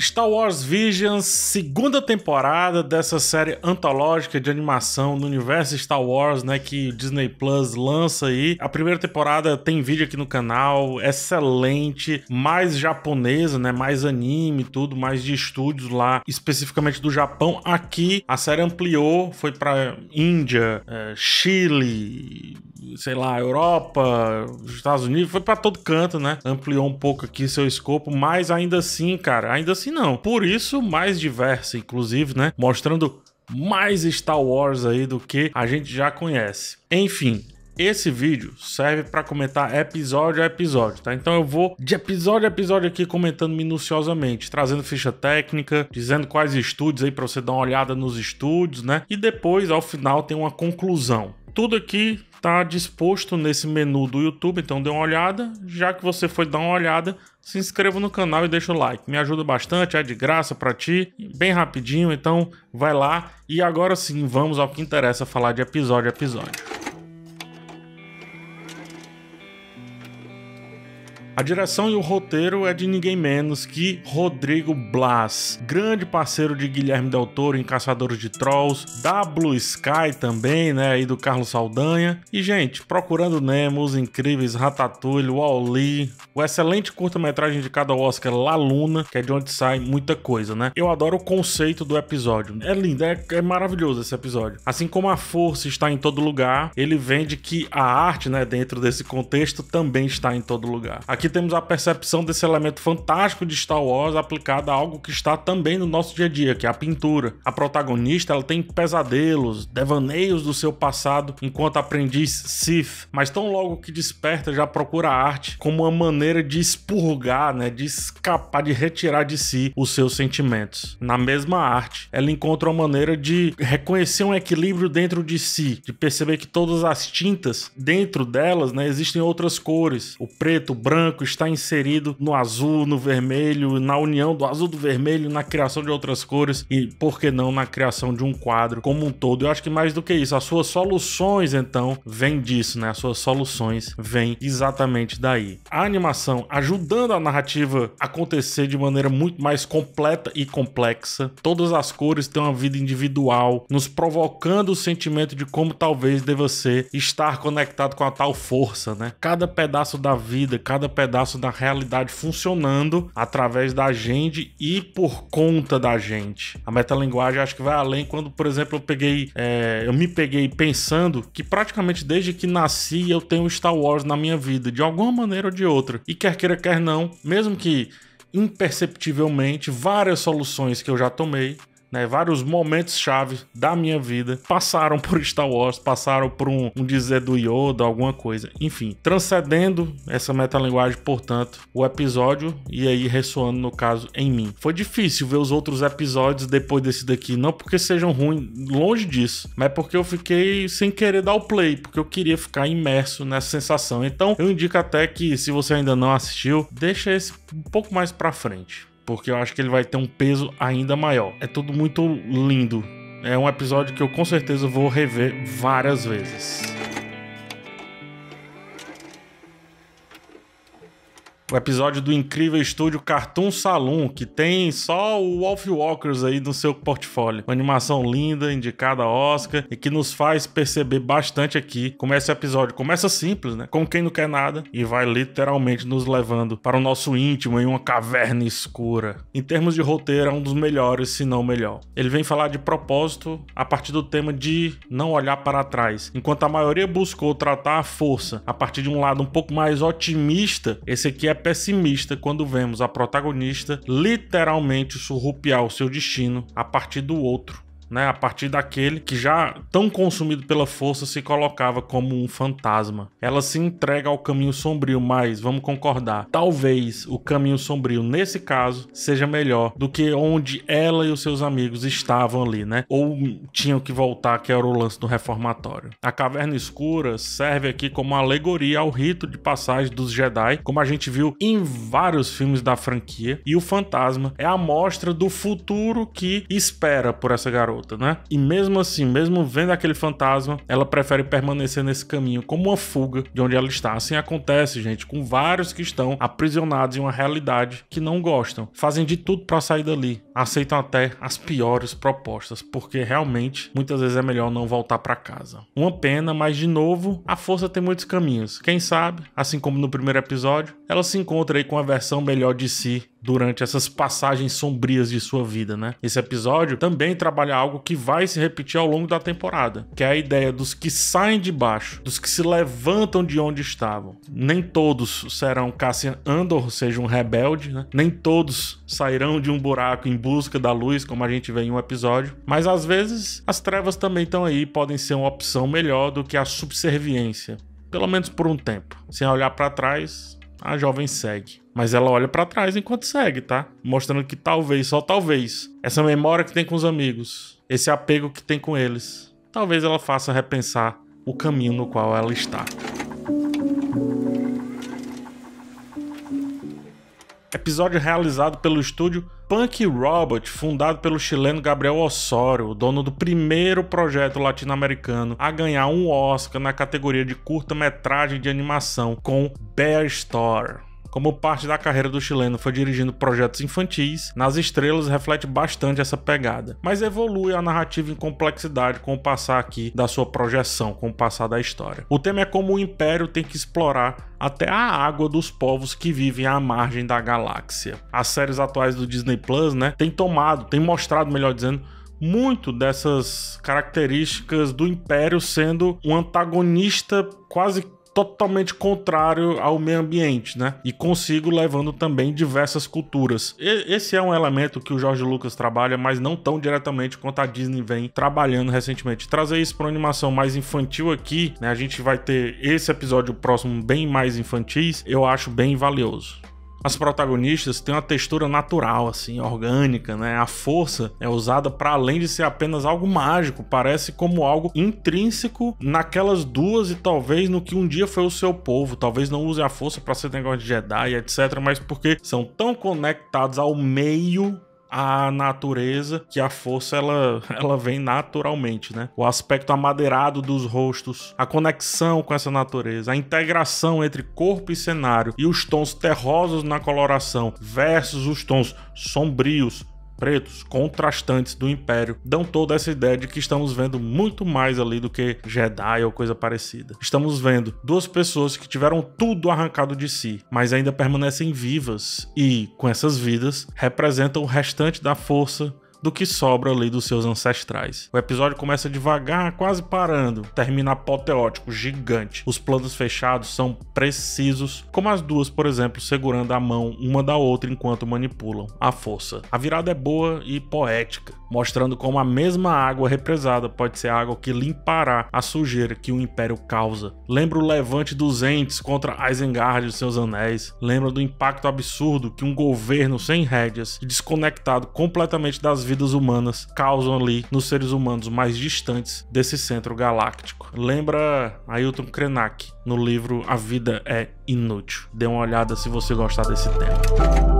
Star Wars Visions, segunda temporada dessa série antológica de animação no universo Star Wars, né, que Disney Plus lança aí. A primeira temporada tem vídeo aqui no canal, excelente, mais japonesa, né, mais anime, tudo, mais de estúdios lá, especificamente do Japão. Aqui a série ampliou, foi para Índia, é, Chile, sei lá, Europa, Estados Unidos, foi para todo canto, né? Ampliou um pouco aqui seu escopo, mas ainda assim, cara, ainda assim não. Por isso, mais diversa, inclusive, né? Mostrando mais Star Wars aí do que a gente já conhece. Enfim, esse vídeo serve para comentar episódio a episódio, tá? Então eu vou de episódio a episódio aqui comentando minuciosamente, trazendo ficha técnica, dizendo quais estúdios aí para você dar uma olhada nos estúdios, né? E depois, ao final, tem uma conclusão. Tudo aqui está disposto nesse menu do YouTube, então dê uma olhada. Já que você foi dar uma olhada, se inscreva no canal e deixa o like. Me ajuda bastante, é de graça para ti, bem rapidinho, então vai lá. E agora sim, vamos ao que interessa falar de episódio a episódio. A direção e o roteiro é de ninguém menos que Rodrigo Blas, grande parceiro de Guilherme Del Toro em Caçadores de Trolls, da Blue Sky também, né, aí do Carlos Saldanha. E, gente, Procurando Nemo, Os Incríveis, Ratatouille, Wall-E, o excelente curta-metragem de cada Oscar La Luna, que é de onde sai muita coisa, né? Eu adoro o conceito do episódio. É lindo, é, é maravilhoso esse episódio. Assim como a força está em todo lugar, ele vende que a arte, né, dentro desse contexto, também está em todo lugar. Aqui Aqui temos a percepção desse elemento fantástico de Star Wars aplicado a algo que está também no nosso dia a dia, que é a pintura. A protagonista ela tem pesadelos, devaneios do seu passado enquanto aprendiz Sith, mas tão logo que desperta já procura a arte como uma maneira de expurgar, né, de escapar, de retirar de si os seus sentimentos. Na mesma arte, ela encontra uma maneira de reconhecer um equilíbrio dentro de si, de perceber que todas as tintas dentro delas, né, existem outras cores, o preto, o branco branco está inserido no azul, no vermelho, na união do azul do vermelho, na criação de outras cores e, por que não, na criação de um quadro como um todo. Eu acho que mais do que isso, as suas soluções, então, vêm disso, né? As suas soluções vêm exatamente daí. A animação ajudando a narrativa a acontecer de maneira muito mais completa e complexa. Todas as cores têm uma vida individual, nos provocando o sentimento de como talvez deva ser estar conectado com a tal força, né? Cada pedaço da vida, cada pedaço pedaço da realidade funcionando através da gente e por conta da gente. A metalinguagem acho que vai além quando, por exemplo, eu peguei, é, eu me peguei pensando que praticamente desde que nasci eu tenho Star Wars na minha vida, de alguma maneira ou de outra. E quer queira, quer não, mesmo que imperceptivelmente várias soluções que eu já tomei né, vários momentos chave da minha vida passaram por Star Wars, passaram por um, um dizer do Yoda, alguma coisa, enfim, transcendendo essa metalinguagem, portanto, o episódio e aí ressoando no caso em mim. Foi difícil ver os outros episódios depois desse daqui, não porque sejam ruins, longe disso, mas porque eu fiquei sem querer dar o play, porque eu queria ficar imerso nessa sensação. Então, eu indico até que se você ainda não assistiu, deixa esse um pouco mais para frente porque eu acho que ele vai ter um peso ainda maior. É tudo muito lindo. É um episódio que eu com certeza vou rever várias vezes. o episódio do incrível estúdio Cartoon Saloon, que tem só o Wolf Walkers aí no seu portfólio. Uma animação linda, indicada a Oscar, e que nos faz perceber bastante aqui como esse episódio começa simples, né? com quem não quer nada, e vai literalmente nos levando para o nosso íntimo em uma caverna escura. Em termos de roteiro, é um dos melhores, se não melhor. Ele vem falar de propósito a partir do tema de não olhar para trás. Enquanto a maioria buscou tratar a força a partir de um lado um pouco mais otimista, esse aqui é pessimista quando vemos a protagonista literalmente surrupiar o seu destino a partir do outro né? A partir daquele que já tão consumido pela força se colocava como um fantasma. Ela se entrega ao caminho sombrio, mas vamos concordar, talvez o caminho sombrio nesse caso seja melhor do que onde ela e os seus amigos estavam ali, né? Ou tinham que voltar, que era o lance do reformatório. A caverna escura serve aqui como alegoria ao rito de passagem dos Jedi, como a gente viu em vários filmes da franquia, e o fantasma é a mostra do futuro que espera por essa garota garota, né? E mesmo assim, mesmo vendo aquele fantasma, ela prefere permanecer nesse caminho como uma fuga de onde ela está. Assim acontece, gente, com vários que estão aprisionados em uma realidade que não gostam. Fazem de tudo para sair dali. Aceitam até as piores propostas, porque realmente muitas vezes é melhor não voltar para casa. Uma pena, mas de novo, a força tem muitos caminhos. Quem sabe, assim como no primeiro episódio, ela se encontra aí com a versão melhor de si durante essas passagens sombrias de sua vida, né? Esse episódio também trabalha algo que vai se repetir ao longo da temporada, que é a ideia dos que saem de baixo, dos que se levantam de onde estavam. Nem todos serão Cassian Andor, ou seja, um rebelde, né? Nem todos sairão de um buraco em busca da luz, como a gente vê em um episódio, mas às vezes as trevas também estão aí, podem ser uma opção melhor do que a subserviência, pelo menos por um tempo. Sem olhar para trás, a jovem segue, mas ela olha para trás enquanto segue, tá? Mostrando que talvez, só talvez, essa memória que tem com os amigos, esse apego que tem com eles, talvez ela faça repensar o caminho no qual ela está. Episódio realizado pelo estúdio Punk Robot, fundado pelo chileno Gabriel Osório, dono do primeiro projeto latino-americano a ganhar um Oscar na categoria de curta-metragem de animação com Bear Store. Como parte da carreira do chileno foi dirigindo projetos infantis, Nas Estrelas reflete bastante essa pegada, mas evolui a narrativa em complexidade com o passar aqui da sua projeção, com o passar da história. O tema é como o Império tem que explorar até a água dos povos que vivem à margem da galáxia. As séries atuais do Disney Plus, né, tem tomado, tem mostrado, melhor dizendo, muito dessas características do Império sendo um antagonista quase totalmente contrário ao meio ambiente, né? E consigo levando também diversas culturas. E, esse é um elemento que o Jorge Lucas trabalha, mas não tão diretamente quanto a Disney vem trabalhando recentemente. Trazer isso para uma animação mais infantil aqui, né? A gente vai ter esse episódio próximo bem mais infantis, eu acho bem valioso. As protagonistas têm uma textura natural, assim, orgânica, né? A força é usada para além de ser apenas algo mágico, parece como algo intrínseco naquelas duas e talvez no que um dia foi o seu povo. Talvez não use a força para ser negócio de Jedi, etc., mas porque são tão conectados ao meio a natureza, que a força ela, ela vem naturalmente, né? O aspecto amadeirado dos rostos, a conexão com essa natureza, a integração entre corpo e cenário e os tons terrosos na coloração versus os tons sombrios pretos contrastantes do Império dão toda essa ideia de que estamos vendo muito mais ali do que Jedi ou coisa parecida. Estamos vendo duas pessoas que tiveram tudo arrancado de si, mas ainda permanecem vivas e, com essas vidas, representam o restante da força do que sobra ali dos seus ancestrais. O episódio começa devagar, quase parando, termina apoteótico, gigante. Os planos fechados são precisos, como as duas, por exemplo, segurando a mão uma da outra enquanto manipulam a força. A virada é boa e poética, mostrando como a mesma água represada pode ser a água que limpará a sujeira que o Império causa. Lembra o levante dos entes contra Isengard e seus anéis. Lembra do impacto absurdo que um governo sem rédeas e desconectado completamente das vidas humanas causam ali nos seres humanos mais distantes desse centro galáctico. Lembra Ailton Krenak no livro A Vida é Inútil. Dê uma olhada se você gostar desse tema.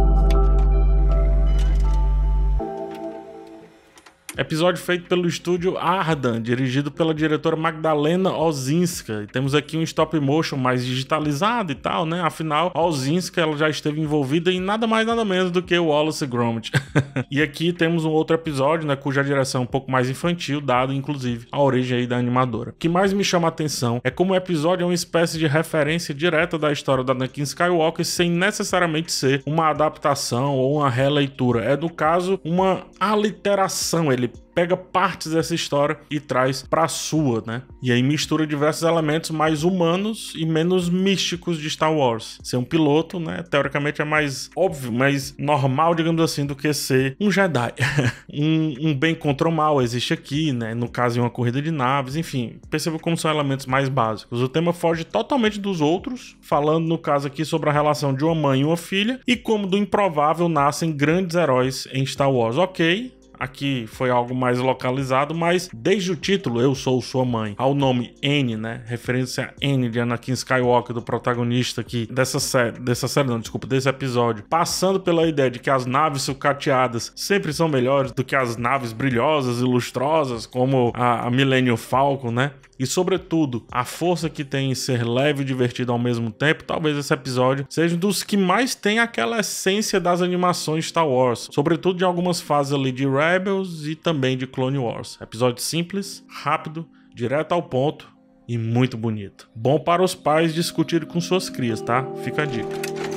Episódio feito pelo estúdio Ardan, dirigido pela diretora Magdalena Ozinska. E temos aqui um stop motion mais digitalizado e tal, né? Afinal, Ozinska ela já esteve envolvida em nada mais nada menos do que o Wallace Gromit. e aqui temos um outro episódio, né, cuja direção é um pouco mais infantil, dado inclusive a origem aí da animadora. O que mais me chama a atenção é como o episódio é uma espécie de referência direta da história da Anakin Skywalker sem necessariamente ser uma adaptação ou uma releitura. É no caso uma aliteração, ele ele pega partes dessa história e traz para sua, né? E aí mistura diversos elementos mais humanos e menos místicos de Star Wars. Ser um piloto, né, teoricamente é mais óbvio, mais normal, digamos assim, do que ser um Jedi. um, um, bem contra o mal existe aqui, né? No caso, em uma corrida de naves, enfim. Perceba como são elementos mais básicos. O tema foge totalmente dos outros, falando no caso aqui sobre a relação de uma mãe e uma filha e como do improvável nascem grandes heróis em Star Wars. Ok, Aqui foi algo mais localizado, mas desde o título Eu Sou Sua Mãe, ao nome N, né? Referência a N de Anakin Skywalker, do protagonista aqui dessa série, dessa série não, desculpa, desse episódio, passando pela ideia de que as naves sucateadas sempre são melhores do que as naves brilhosas e lustrosas, como a, a Millennium Falcon, né? e, sobretudo, a força que tem em ser leve e divertido ao mesmo tempo, talvez esse episódio seja um dos que mais tem aquela essência das animações Star Wars, sobretudo de algumas fases ali de Rebels e também de Clone Wars. Episódio simples, rápido, direto ao ponto e muito bonito. Bom para os pais discutir com suas crias, tá? Fica a dica.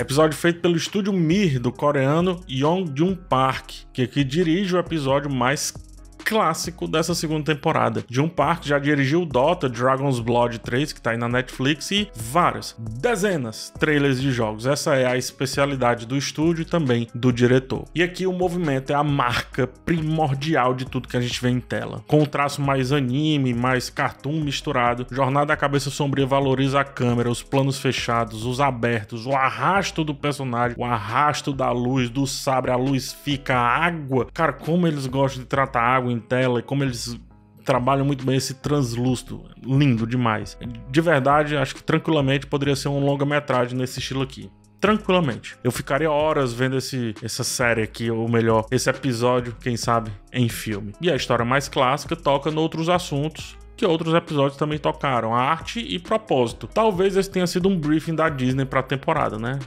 Episódio feito pelo estúdio Mir do coreano Yong Jun Park, que, que dirige o episódio mais clássico dessa segunda temporada. Jun Park já dirigiu Dota, Dragon's Blood 3, que tá aí na Netflix, e várias, dezenas trailers de jogos. Essa é a especialidade do estúdio e também do diretor. E aqui o movimento é a marca primordial de tudo que a gente vê em tela. Com o um traço mais anime, mais cartoon misturado, Jornada da Cabeça Sombria valoriza a câmera, os planos fechados, os abertos, o arrasto do personagem, o arrasto da luz, do sabre, a luz fica, a água. Cara, como eles gostam de tratar água em em tela e como eles trabalham muito bem esse translúcido. Lindo demais. De verdade, acho que tranquilamente poderia ser um longa-metragem nesse estilo aqui. Tranquilamente. Eu ficaria horas vendo esse, essa série aqui, ou melhor, esse episódio, quem sabe, em filme. E a história mais clássica toca noutros assuntos, que outros episódios também tocaram, arte e propósito. Talvez esse tenha sido um briefing da Disney para a temporada, né?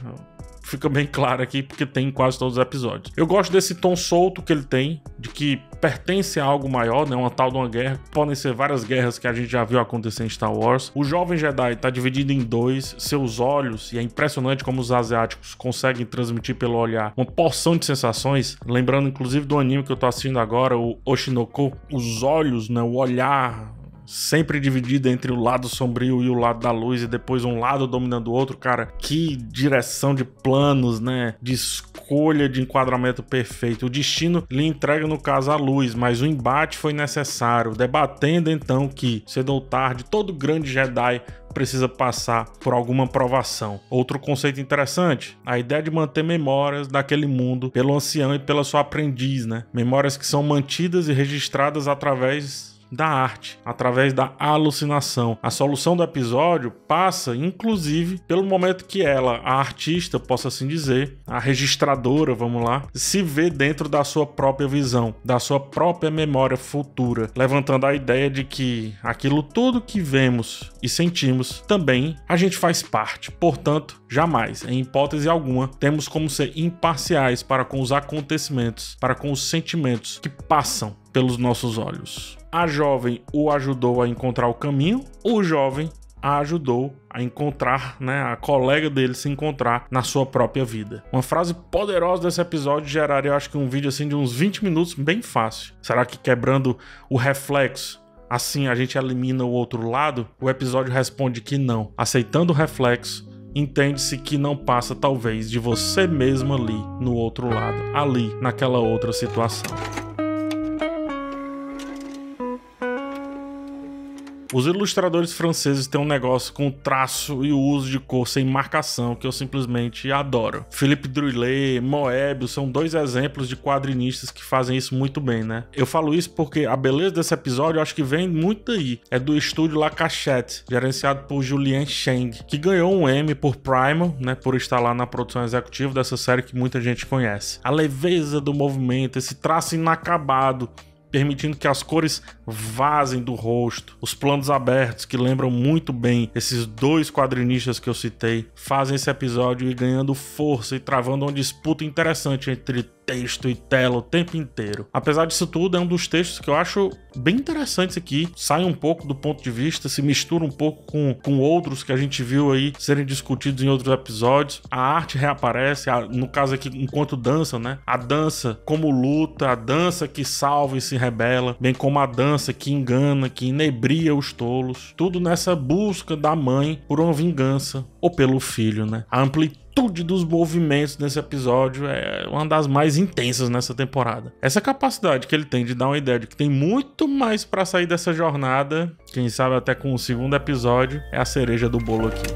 fica bem claro aqui, porque tem em quase todos os episódios. Eu gosto desse tom solto que ele tem, de que pertence a algo maior, né? Uma tal de uma guerra. Podem ser várias guerras que a gente já viu acontecer em Star Wars. O jovem Jedi está dividido em dois, seus olhos, e é impressionante como os asiáticos conseguem transmitir pelo olhar uma porção de sensações. Lembrando, inclusive, do anime que eu tô assistindo agora, o Oshinoku. Os olhos, né? O olhar, sempre dividida entre o lado sombrio e o lado da luz, e depois um lado dominando o outro, cara, que direção de planos, né? De escolha de enquadramento perfeito. O destino lhe entrega, no caso, a luz, mas o embate foi necessário, debatendo então que, cedo ou tarde, todo grande Jedi precisa passar por alguma provação. Outro conceito interessante, a ideia de manter memórias daquele mundo pelo ancião e pela sua aprendiz, né? Memórias que são mantidas e registradas através da arte, através da alucinação. A solução do episódio passa, inclusive, pelo momento que ela, a artista, possa assim dizer, a registradora, vamos lá, se vê dentro da sua própria visão, da sua própria memória futura, levantando a ideia de que aquilo tudo que vemos e sentimos também a gente faz parte. Portanto, jamais, em hipótese alguma, temos como ser imparciais para com os acontecimentos, para com os sentimentos que passam pelos nossos olhos. A jovem o ajudou a encontrar o caminho, o jovem a ajudou a encontrar, né, a colega dele se encontrar na sua própria vida. Uma frase poderosa desse episódio geraria, eu acho que um vídeo assim de uns 20 minutos bem fácil. Será que quebrando o reflexo assim a gente elimina o outro lado? O episódio responde que não. Aceitando o reflexo, entende-se que não passa talvez de você mesmo ali no outro lado, ali naquela outra situação. Os ilustradores franceses têm um negócio com o traço e o uso de cor sem marcação que eu simplesmente adoro. Philippe Druillet, Moebius são dois exemplos de quadrinistas que fazem isso muito bem, né? Eu falo isso porque a beleza desse episódio eu acho que vem muito daí. É do estúdio La Cachette, gerenciado por Julien Cheng, que ganhou um M por Primal, né, por estar lá na produção executiva dessa série que muita gente conhece. A leveza do movimento, esse traço inacabado, permitindo que as cores vazem do rosto. Os planos abertos, que lembram muito bem esses dois quadrinistas que eu citei, fazem esse episódio ir ganhando força e travando uma disputa interessante entre texto e tela o tempo inteiro. Apesar disso tudo, é um dos textos que eu acho bem interessantes aqui. Sai um pouco do ponto de vista, se mistura um pouco com, com outros que a gente viu aí serem discutidos em outros episódios. A arte reaparece, a, no caso aqui, enquanto dança, né? A dança como luta, a dança que salva e se rebela, bem como a dança que engana, que inebria os tolos. Tudo nessa busca da mãe por uma vingança ou pelo filho, né? A amplitude amplitude dos movimentos nesse episódio é uma das mais intensas nessa temporada. Essa capacidade que ele tem de dar uma ideia de que tem muito mais para sair dessa jornada, quem sabe até com o segundo episódio, é a cereja do bolo aqui.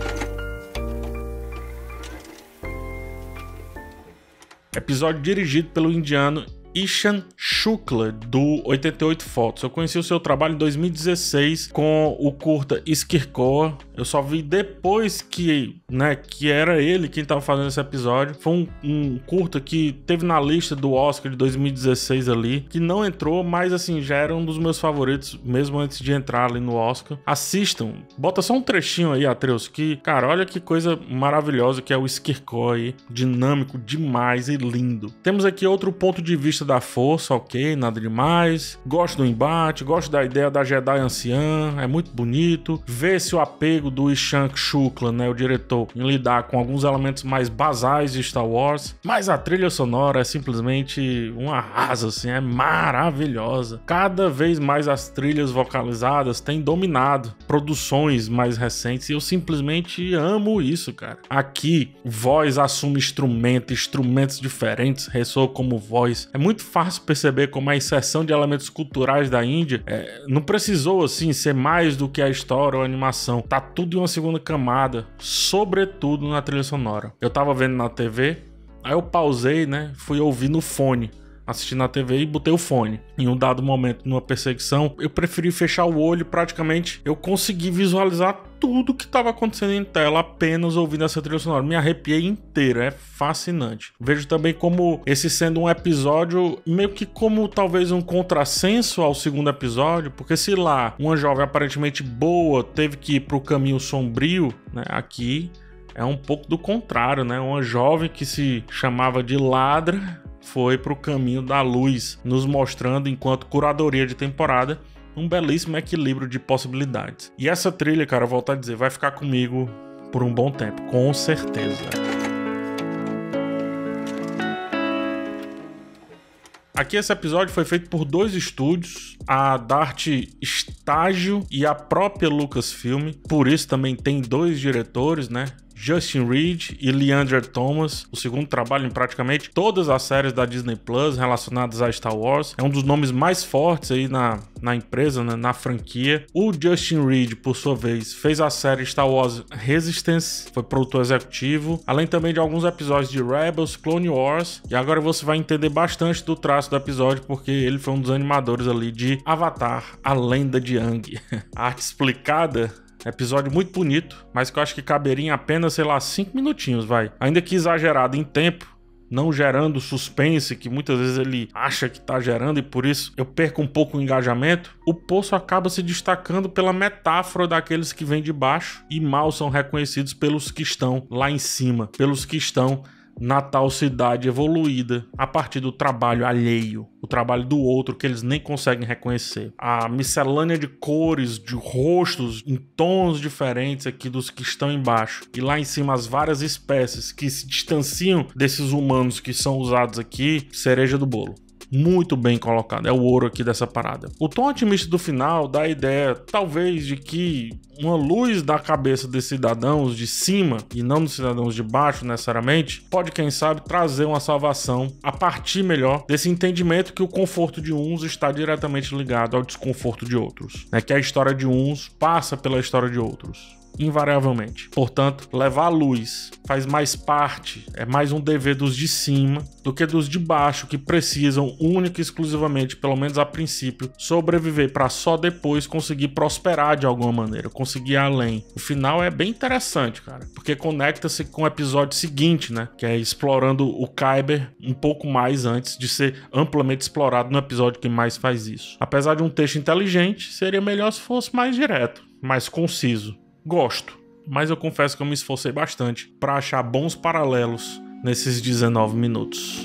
episódio dirigido pelo indiano Ishan Shukla, do 88 Fotos. Eu conheci o seu trabalho em 2016 com o curta Skirkoa. Eu só vi depois que, né, que era ele quem estava fazendo esse episódio. Foi um, um curta que teve na lista do Oscar de 2016 ali, que não entrou, mas assim, já era um dos meus favoritos, mesmo antes de entrar ali no Oscar. Assistam, bota só um trechinho aí, Atreus, que, cara, olha que coisa maravilhosa que é o Skirkoa aí, dinâmico demais e lindo. Temos aqui outro ponto de vista da força, ok, nada demais. Gosto do embate, gosto da ideia da Jedi anciã, é muito bonito. Vê-se o apego do Ishank Shukla, né, o diretor, em lidar com alguns elementos mais basais de Star Wars. Mas a trilha sonora é simplesmente um arraso, assim, é maravilhosa. Cada vez mais as trilhas vocalizadas têm dominado produções mais recentes e eu simplesmente amo isso, cara. Aqui, voz assume instrumento, instrumentos diferentes ressoam como voz. É muito muito fácil perceber como a inserção de elementos culturais da Índia é, não precisou assim ser mais do que a história ou a animação. Tá tudo em uma segunda camada, sobretudo na trilha sonora. Eu tava vendo na TV, aí eu pausei, né? Fui ouvir no fone assistindo na TV e botei o fone. Em um dado momento, numa perseguição, eu preferi fechar o olho, praticamente eu consegui visualizar tudo que estava acontecendo em tela apenas ouvindo essa trilha sonora. Me arrepiei inteiro, é fascinante. Vejo também como esse sendo um episódio meio que como talvez um contrassenso ao segundo episódio, porque se lá uma jovem aparentemente boa teve que ir para o caminho sombrio, né, aqui é um pouco do contrário, né? Uma jovem que se chamava de ladra foi para o caminho da luz, nos mostrando, enquanto curadoria de temporada, um belíssimo equilíbrio de possibilidades. E essa trilha, cara, eu volto a dizer, vai ficar comigo por um bom tempo, com certeza. Aqui esse episódio foi feito por dois estúdios, a Dart Estágio e a própria Lucasfilm. Por isso também tem dois diretores, né? Justin Reed e Leander Thomas, o segundo trabalho em praticamente todas as séries da Disney Plus relacionadas a Star Wars. É um dos nomes mais fortes aí na, na empresa, né, na franquia. O Justin Reed, por sua vez, fez a série Star Wars Resistance, foi produtor executivo, além também de alguns episódios de Rebels, Clone Wars, e agora você vai entender bastante do traço do episódio, porque ele foi um dos animadores ali de Avatar, a lenda de Ang. a arte explicada Episódio muito bonito, mas que eu acho que caberia em apenas, sei lá, cinco minutinhos, vai. Ainda que exagerado em tempo, não gerando suspense que muitas vezes ele acha que está gerando e por isso eu perco um pouco o engajamento, o Poço acaba se destacando pela metáfora daqueles que vêm de baixo e mal são reconhecidos pelos que estão lá em cima, pelos que estão na tal cidade evoluída a partir do trabalho alheio, o trabalho do outro que eles nem conseguem reconhecer. A miscelânea de cores, de rostos em tons diferentes aqui dos que estão embaixo. E lá em cima as várias espécies que se distanciam desses humanos que são usados aqui, cereja do bolo muito bem colocado. É o ouro aqui dessa parada. O tom otimista do final dá a ideia, talvez, de que uma luz da cabeça dos cidadãos de cima e não dos cidadãos de baixo necessariamente, pode, quem sabe, trazer uma salvação a partir melhor desse entendimento que o conforto de uns está diretamente ligado ao desconforto de outros. Né? Que a história de uns passa pela história de outros invariavelmente. Portanto, levar a luz faz mais parte, é mais um dever dos de cima do que dos de baixo que precisam única e exclusivamente, pelo menos a princípio, sobreviver para só depois conseguir prosperar de alguma maneira, conseguir ir além. O final é bem interessante, cara, porque conecta-se com o episódio seguinte, né, que é explorando o Kyber um pouco mais antes de ser amplamente explorado no episódio que mais faz isso. Apesar de um texto inteligente, seria melhor se fosse mais direto, mais conciso. Gosto, mas eu confesso que eu me esforcei bastante para achar bons paralelos nesses 19 minutos.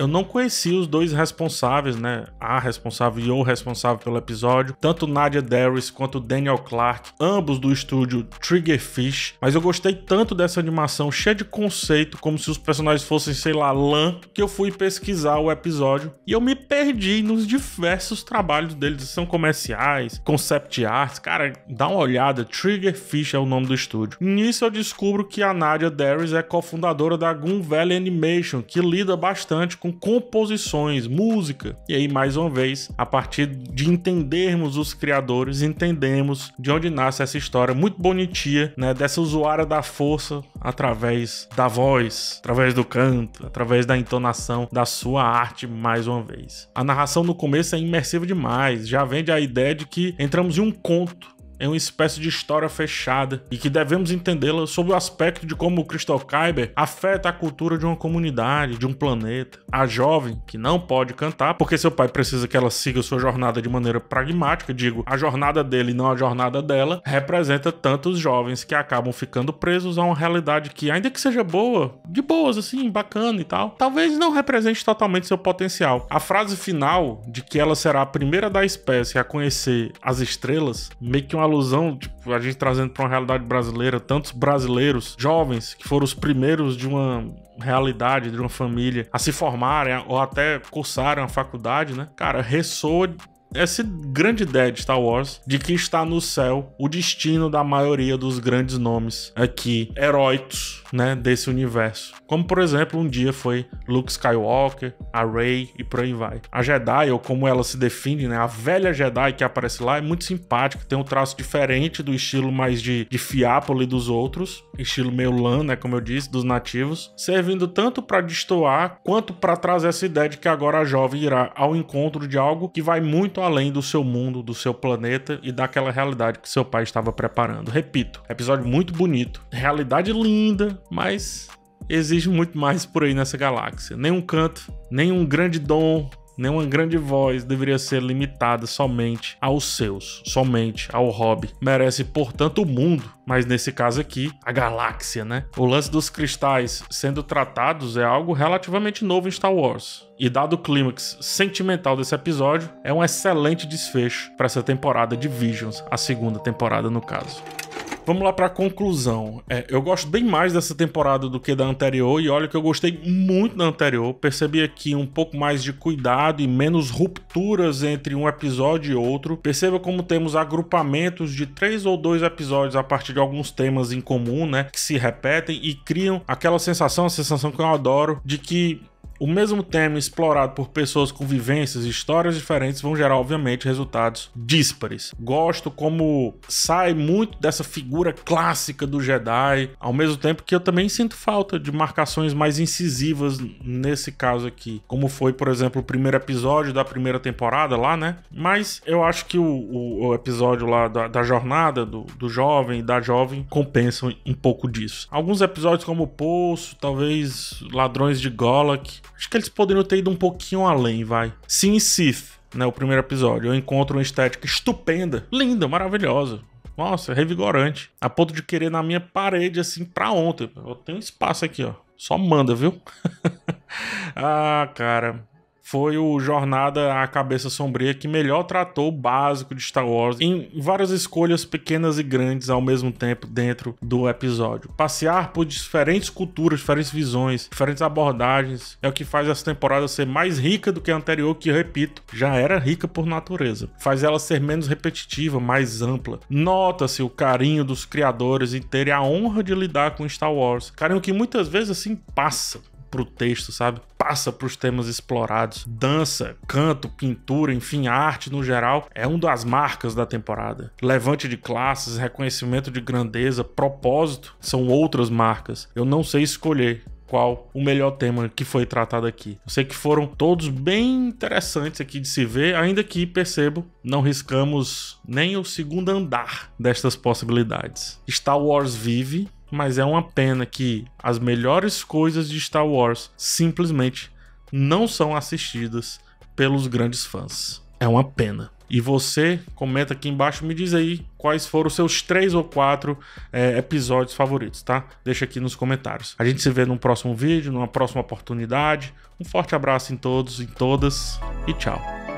Eu não conheci os dois responsáveis, né? A responsável e o responsável pelo episódio, tanto Nadia Darris quanto Daniel Clark, ambos do estúdio Triggerfish. Mas eu gostei tanto dessa animação cheia de conceito, como se os personagens fossem, sei lá, lã, que eu fui pesquisar o episódio e eu me perdi nos diversos trabalhos deles. São comerciais, concept arts. Cara, dá uma olhada. Triggerfish é o nome do estúdio. Nisso eu descubro que a Nadia Darris é cofundadora da Gun Valley Animation, que lida bastante com com composições, música. E aí, mais uma vez, a partir de entendermos os criadores, entendemos de onde nasce essa história muito bonitinha, né? Dessa usuária da força através da voz, através do canto, através da entonação da sua arte, mais uma vez. A narração no começo é imersiva demais, já vende a ideia de que entramos em um conto é uma espécie de história fechada e que devemos entendê-la sob o aspecto de como o Crystal Kyber afeta a cultura de uma comunidade, de um planeta. A jovem, que não pode cantar, porque seu pai precisa que ela siga sua jornada de maneira pragmática, digo, a jornada dele não a jornada dela, representa tantos jovens que acabam ficando presos a uma realidade que, ainda que seja boa, de boas, assim, bacana e tal, talvez não represente totalmente seu potencial. A frase final de que ela será a primeira da espécie a conhecer as estrelas, meio que uma alusão, tipo, a gente trazendo para uma realidade brasileira, tantos brasileiros jovens que foram os primeiros de uma realidade, de uma família a se formarem ou até cursarem a faculdade, né? Cara, ressoa essa grande ideia de Star Wars de que está no céu o destino da maioria dos grandes nomes aqui, heróicos, né, desse universo. Como, por exemplo, um dia foi Luke Skywalker, a Rey e por aí vai. A Jedi, ou como ela se define, né, a velha Jedi que aparece lá é muito simpática, tem um traço diferente do estilo mais de, de fiápole dos outros, estilo meio lã, né, como eu disse, dos nativos, servindo tanto para destoar quanto para trazer essa ideia de que agora a jovem irá ao encontro de algo que vai muito muito além do seu mundo, do seu planeta e daquela realidade que seu pai estava preparando. Repito, episódio muito bonito, realidade linda, mas exige muito mais por aí nessa galáxia. Nenhum canto, nenhum grande dom, Nenhuma grande voz deveria ser limitada somente aos seus, somente ao hobby. Merece, portanto, o mundo, mas nesse caso aqui, a galáxia, né? O lance dos cristais sendo tratados é algo relativamente novo em Star Wars. E dado o clímax sentimental desse episódio, é um excelente desfecho para essa temporada de Visions, a segunda temporada no caso. Vamos lá pra conclusão. É, eu gosto bem mais dessa temporada do que da anterior, e olha que eu gostei muito da anterior. Percebi aqui um pouco mais de cuidado e menos rupturas entre um episódio e outro. Perceba como temos agrupamentos de três ou dois episódios a partir de alguns temas em comum, né? Que se repetem e criam aquela sensação, a sensação que eu adoro, de que o mesmo tema explorado por pessoas com vivências e histórias diferentes vão gerar, obviamente, resultados díspares. Gosto como sai muito dessa figura clássica do Jedi, ao mesmo tempo que eu também sinto falta de marcações mais incisivas nesse caso aqui, como foi, por exemplo, o primeiro episódio da primeira temporada lá, né? Mas eu acho que o, o, o episódio lá da, da jornada do, do jovem e da jovem compensam um pouco disso. Alguns episódios, como o Poço, talvez Ladrões de Golak, Acho que eles poderiam ter ido um pouquinho além, vai. Sim, Sith, né? O primeiro episódio. Eu encontro uma estética estupenda, linda, maravilhosa. Nossa, é revigorante. A ponto de querer na minha parede, assim, pra ontem. Eu tenho espaço aqui, ó. Só manda, viu? ah, cara foi o Jornada à Cabeça Sombria que melhor tratou o básico de Star Wars em várias escolhas pequenas e grandes ao mesmo tempo dentro do episódio. Passear por diferentes culturas, diferentes visões, diferentes abordagens é o que faz essa temporada ser mais rica do que a anterior, que repito, já era rica por natureza. Faz ela ser menos repetitiva, mais ampla. Nota-se o carinho dos criadores em terem a honra de lidar com Star Wars. Carinho que muitas vezes assim passa pro texto, sabe? Passa pros temas explorados. Dança, canto, pintura, enfim, arte no geral é uma das marcas da temporada. Levante de classes, reconhecimento de grandeza, propósito são outras marcas. Eu não sei escolher qual o melhor tema que foi tratado aqui. Eu sei que foram todos bem interessantes aqui de se ver, ainda que, percebo, não riscamos nem o segundo andar destas possibilidades. Star Wars vive, mas é uma pena que as melhores coisas de Star Wars simplesmente não são assistidas pelos grandes fãs. É uma pena. E você comenta aqui embaixo, me diz aí quais foram os seus três ou quatro é, episódios favoritos, tá? Deixa aqui nos comentários. A gente se vê num próximo vídeo, numa próxima oportunidade. Um forte abraço em todos e todas e tchau.